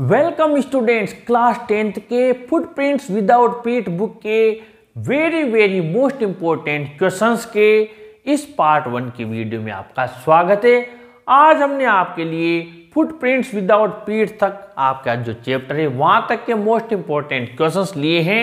welcome students class tenth के footprints without feet book के very very most important questions के इस part one की वीडियो में आपका स्वागत है आज हमने आपके लिए फुटप्रिंट्स विदाउट पीठ तक आपका जो चैप्टर है वहां तक के मोस्ट इंपॉर्टेंट क्वेश्चंस लिए हैं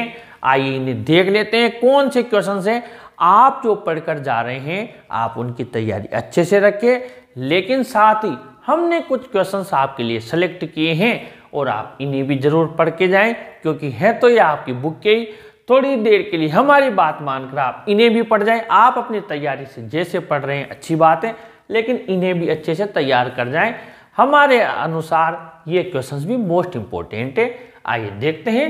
आइए इन्हें देख लेते हैं कौन से क्वेश्चंस हैं आप जो पढ़कर जा रहे हैं आप उनकी तैयारी अच्छे से रखें लेकिन साथ ही हमने कुछ क्वेश्चंस आपके लिए सेलेक्ट किए हैं और आप इन्हें भी ज़रूर पढ़ के जाएं क्योंकि है तो ये आपकी बुक के ही थोड़ी देर के लिए हमारी बात मानकर आप इन्हें भी पढ़ जाएं आप अपनी तैयारी से जैसे पढ़ रहे हैं अच्छी बात है लेकिन इन्हें भी अच्छे से तैयार कर जाएं हमारे अनुसार ये क्वेश्चन भी मोस्ट इम्पोर्टेंट है आइए देखते हैं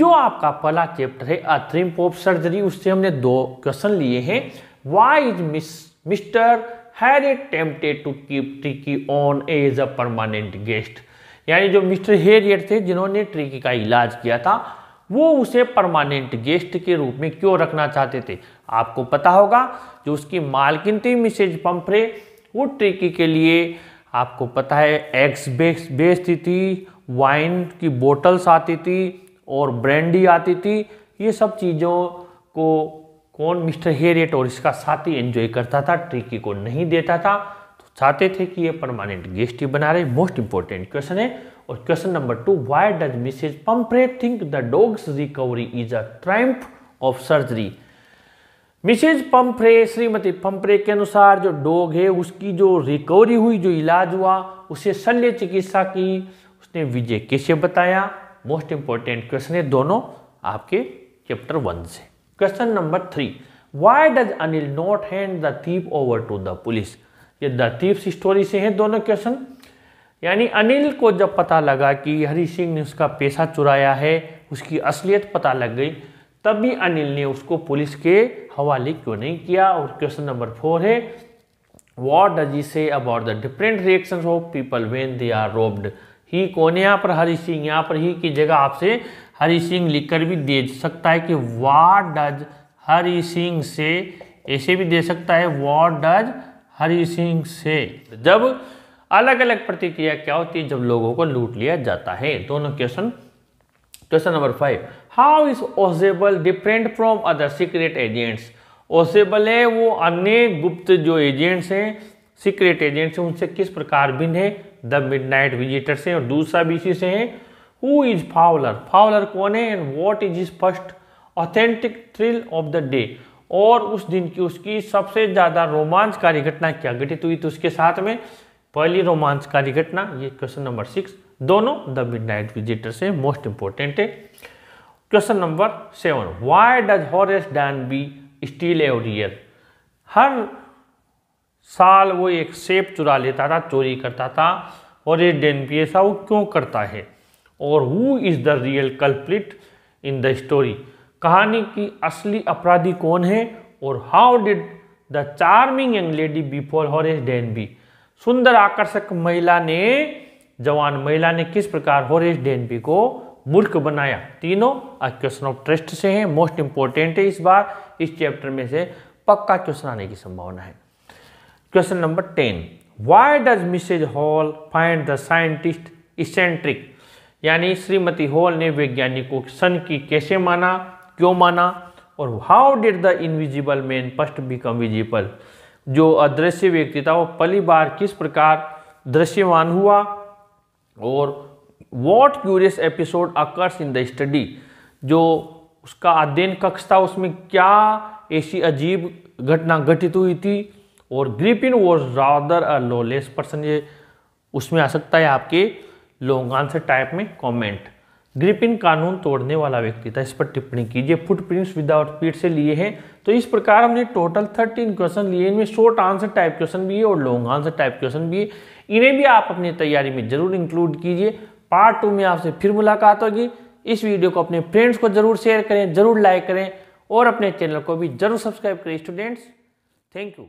जो आपका पहला चैप्टर है अथ्रिम पोप सर्जरी उससे हमने दो क्वेश्चन लिए हैं why is miss mister Harry tempted to keep Tricki on as a permanent guest यानी जो मिस्टर हेरियट थे जिन्होंने ट्रिकी का इलाज किया था वो उसे परमानेंट गेस्ट के रूप में क्यों रखना चाहते थे आपको पता होगा जो उसकी मालकिन थी मिसेज पंपरे वो ट्रिकी के लिए आपको पता है एग्स बेस बेचती थी वाइन की बोटल्स आती थी और ब्रांडी आती थी ये सब चीज़ों को कौन मिस्टर हेरियट और इसका साथी एंजॉय करता था ट्रिकी को नहीं देता था चाहते थे कि ये परमानेंट गेस्ट ही बना रहे मोस्ट इंपॉर्टेंट क्वेश्चन है और question number two why does Mrs Pumphrey think the dog's recovery is a triumph of surgery Mrs Pumphrey श्रीमती पंपरे के अनुसार जो डॉग है उसकी जो रिकवरी हुई जो इलाज हुआ उसे शल्य चिकित्सा की उसने विजय कैसे बताया मोस्ट इंपॉर्टेंट क्वेश्चन है दोनों आपके चैप्टर वन से question number three why does Anil not hand the thief over to the police ये दतीफ स्टोरी से हैं दोनों क्वेश्चन यानी अनिल को जब पता लगा कि हरि सिंह ने उसका पैसा चुराया है उसकी असलियत पता लग गई तब भी अनिल ने उसको पुलिस के हवाले क्यों नहीं किया और क्वेश्चन नंबर फोर है what does he say about the different reaction of people when they are robbed ही कौन है यहाँ पर हरि सिंह यहाँ पर ही की जगह आपसे हरि सिंह लिखकर भी दे सकता है कि वॉट डज हरि सिंह से ऐसे भी दे सकता है वॉट डज हरी सिंह से जब अलग अलग प्रतिक्रिया क्या होती है जब लोगों को लूट लिया जाता है दोनों question question number five how is Ausable different from other secret agents Ausable है वो अन्य गुप्त जो एजेंट्स हैं सीक्रेट एजेंट्स हैं उनसे किस प्रकार भिन्न है द मिडनाइट विजिटर्स हैं और दूसरा भी इसी से हैं हु इज फाउलर फाउलर कौन है and what is is first authentic thrill of the day और उस दिन की उसकी सबसे ज़्यादा रोमांचकारी घटना क्या घटित हुई थी तो उसके साथ में पहली रोमांचकारी घटना ये क्वेश्चन नंबर सिक्स दोनों द मिडनाइट विजिटर से मोस्ट इंपॉर्टेंट है question number seven why does Horace Danby steal every year हर साल वो एक सेब चुरा लेता था चोरी करता था और ये डेन पी ऐसा वो क्यों करता है और who is the real culprit in the story कहानी की असली अपराधी कौन है और how did the charming young lady befool Horace Danby सुंदर आकर्षक महिला ने जवान महिला ने किस प्रकार हॉरेस डेन बी को मूर्ख बनाया तीनों क्वेश्चन ऑफ ट्रस्ट से हैं मोस्ट इंपॉर्टेंट है इस बार इस चैप्टर में से पक्का क्वेश्चन आने की संभावना है question number ten why does Mrs Hall find the scientist eccentric यानी श्रीमती हॉल ने वैज्ञानिकों सन की कैसे माना क्यों माना और how did the invisible man first become visible जो अदृश्य व्यक्ति था वो पहली बार किस प्रकार दृश्यमान हुआ और what curious episode occurs in the study जो उसका अध्ययन कक्ष था उसमें क्या ऐसी अजीब घटना घटित हुई थी और Griffin was rather a lawless person ये उसमें आ सकता है आपके लॉन्ग आंसर टाइप में कमेंट ग्रिपिन कानून तोड़ने वाला व्यक्ति था इस पर टिप्पणी कीजिए फुटप्रिंट्स विदाउट पीट से लिए हैं तो इस प्रकार हमने टोटल थर्टीन क्वेश्चन लिए इनमें शॉर्ट आंसर टाइप क्वेश्चन भी है और लॉन्ग आंसर टाइप क्वेश्चन भी है इन्हें भी आप अपनी तैयारी में जरूर इंक्लूड कीजिए पार्ट टू में आपसे फिर मुलाकात होगी इस वीडियो को अपने फ्रेंड्स को जरूर शेयर करें जरूर लाइक करें और अपने चैनल को भी जरूर सब्सक्राइब करें स्टूडेंट्स थैंक यू